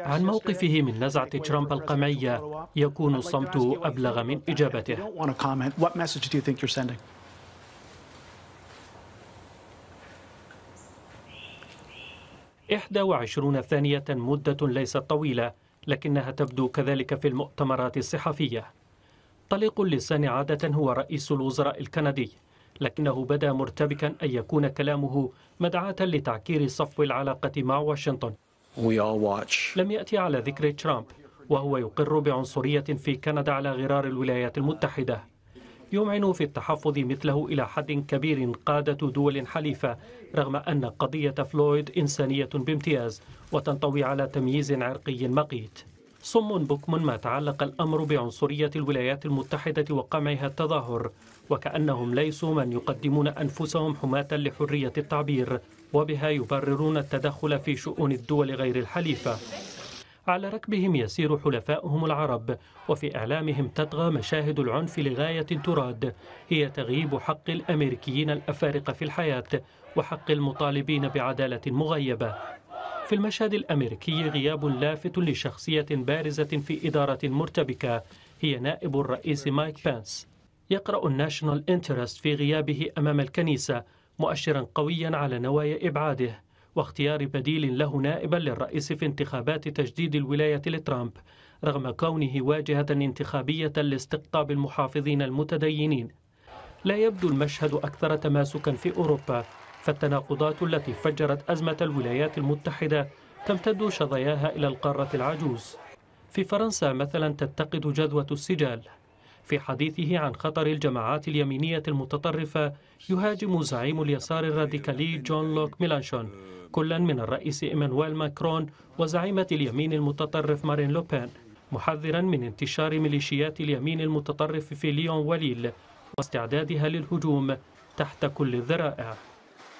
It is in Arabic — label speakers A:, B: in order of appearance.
A: عن موقفه من نزعة ترامب القمعية يكون الصمت أبلغ من إجابته إحدى وعشرون ثانية مدة ليست طويلة لكنها تبدو كذلك في المؤتمرات الصحفية طليق اللسان عادة هو رئيس الوزراء الكندي لكنه بدا مرتبكا أن يكون كلامه مدعاة لتعكير صفو العلاقة مع واشنطن لم يأتي على ذكر ترامب وهو يقر بعنصرية في كندا على غرار الولايات المتحدة يمعن في التحفظ مثله إلى حد كبير قادة دول حليفة رغم أن قضية فلويد إنسانية بامتياز وتنطوي على تمييز عرقي مقيت صم بكم ما تعلق الأمر بعنصرية الولايات المتحدة وقمعها التظاهر وكأنهم ليسوا من يقدمون أنفسهم حماة لحرية التعبير وبها يبررون التدخل في شؤون الدول غير الحليفة على ركبهم يسير حلفاؤهم العرب وفي إعلامهم تطغى مشاهد العنف لغاية تراد هي تغييب حق الأمريكيين الأفارقة في الحياة وحق المطالبين بعدالة مغيبة في المشهد الأمريكي غياب لافت لشخصية بارزة في إدارة مرتبكة هي نائب الرئيس مايك بانس يقرأ الناشونال انترست في غيابه أمام الكنيسة مؤشرا قويا على نوايا إبعاده واختيار بديل له نائبا للرئيس في انتخابات تجديد الولاية لترامب رغم كونه واجهة انتخابية لاستقطاب المحافظين المتدينين لا يبدو المشهد أكثر تماسكا في أوروبا فالتناقضات التي فجرت أزمة الولايات المتحدة تمتد شظاياها إلى القارة العجوز في فرنسا مثلا تتقد جذوة السجال في حديثه عن خطر الجماعات اليمينية المتطرفة يهاجم زعيم اليسار الراديكالي جون لوك ميلانشون كلا من الرئيس إيمانويل ماكرون وزعيمة اليمين المتطرف مارين لوبين محذرا من انتشار ميليشيات اليمين المتطرف في ليون وليل واستعدادها للهجوم تحت كل الذرائع